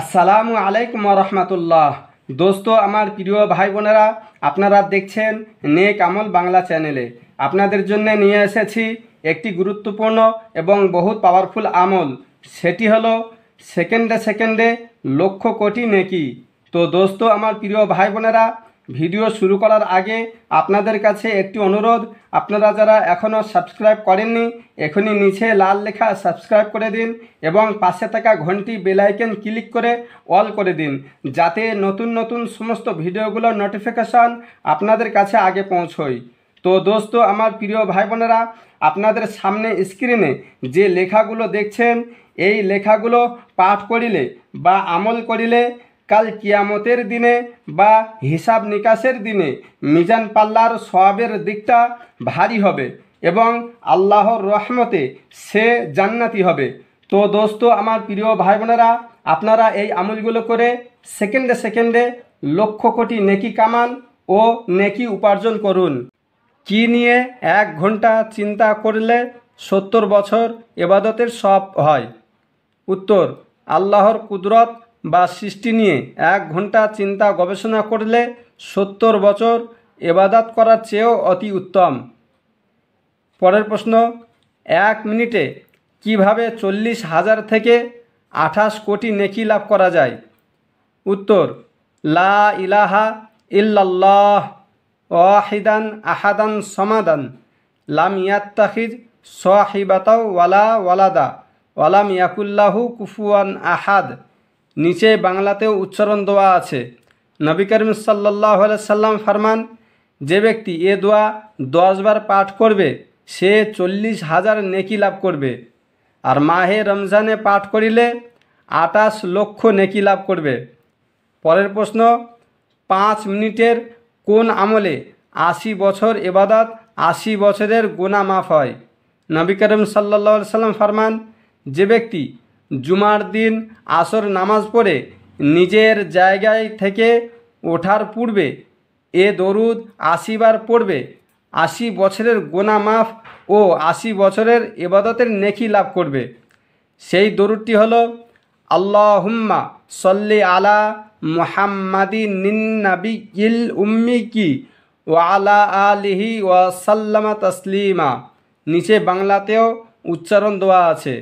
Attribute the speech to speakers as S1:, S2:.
S1: আসসালামু আলাইকুম রহমতুল্লাহ দোস্ত আমার প্রিয় ভাই বোনেরা আপনারা দেখছেন নেক আমল বাংলা চ্যানেলে আপনাদের জন্য নিয়ে এসেছি একটি গুরুত্বপূর্ণ এবং বহুত পাওয়ারফুল আমল সেটি হলো সেকেন্ডে সেকেন্ডে লক্ষ কোটি নেকি তো দোস্ত আমার প্রিয় ভাই বোনেরা ভিডিও শুরু করার আগে আপনাদের কাছে একটি অনুরোধ আপনারা যারা এখনও সাবস্ক্রাইব করেননি এখনই নিচে লাল লেখা সাবস্ক্রাইব করে দিন এবং পাশে থাকা ঘন্টি বেলাইকেন ক্লিক করে অল করে দিন যাতে নতুন নতুন সমস্ত ভিডিওগুলোর নোটিফিকেশান আপনাদের কাছে আগে পৌঁছয় তো দোস্ত আমার প্রিয় ভাই বোনেরা আপনাদের সামনে স্ক্রিনে যে লেখাগুলো দেখছেন এই লেখাগুলো পাঠ করিলে বা আমল করিলে কাল কিয়ামতের দিনে বা হিসাব নিকাশের দিনে মিজান পাল্লার সবাবের দিকটা ভারী হবে এবং আল্লাহর রহমতে সে জান্নাতি হবে তো দোস্ত আমার প্রিয় ভাই বোনেরা আপনারা এই আমলগুলো করে সেকেন্ডে সেকেন্ডে লক্ষ কোটি নেকি কামান ও নেকি উপার্জন করুন কি নিয়ে এক ঘন্টা চিন্তা করলে সত্তর বছর এবাদতের সব হয় উত্তর আল্লাহর কুদরত বা সৃষ্টি নিয়ে এক ঘন্টা চিন্তা গবেষণা করলে সত্তর বছর এবাদাত করার চেয়েও অতি উত্তম পরের প্রশ্ন এক মিনিটে কিভাবে চল্লিশ হাজার থেকে আঠাশ কোটি নেকি লাভ করা যায় উত্তর লা ইলাহা ইল্লাল্লাহ অহিদান আহাদান সমাদান লাম ইয়াত্তাহিদ সহিবাতাও ওয়ালা ওয়ালাদা ওয়ালাম ইয়াকুল্লাহু কুফুয়ান আহাদ নিচে বাংলাতেও উচ্চারণ দোয়া আছে নবী করিম সাল্লাহ সাল্লাম ফরমান যে ব্যক্তি এ দোয়া দশবার পাঠ করবে সে চল্লিশ হাজার নেকি লাভ করবে আর মাহে রমজানে পাঠ করিলে আটাশ লক্ষ নেকি লাভ করবে পরের প্রশ্ন পাঁচ মিনিটের কোন আমলে আশি বছর এবাদাত আশি বছরের গোনা মাফ হয় নবী করিম সাল্লা সাল্লাম ফরমান যে ব্যক্তি জুমার দিন আসর নামাজ পড়ে নিজের জায়গায় থেকে ওঠার পূর্বে এ দরুদ আশিবার পড়বে আশি বছরের গোনা মাফ ও আশি বছরের এবাদতের নেকি লাভ করবে সেই দরুদটি হল হুম্মা সল্লি আলা মোহাম্মাদি নিন্নাবি ইল উম্মি কি ও আলা আলিহি ওয়াসাল্লামা তসলিমা নিচে বাংলাতেও উচ্চারণ দেওয়া আছে